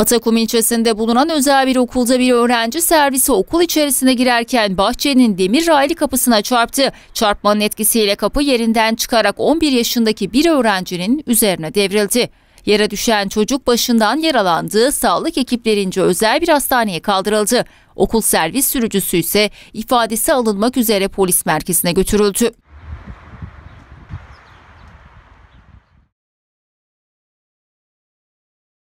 Atakum ilçesinde bulunan özel bir okulda bir öğrenci servisi okul içerisine girerken bahçenin demir raylı kapısına çarptı. Çarpmanın etkisiyle kapı yerinden çıkarak 11 yaşındaki bir öğrencinin üzerine devrildi. Yere düşen çocuk başından yaralandığı sağlık ekiplerince özel bir hastaneye kaldırıldı. Okul servis sürücüsü ise ifadesi alınmak üzere polis merkezine götürüldü.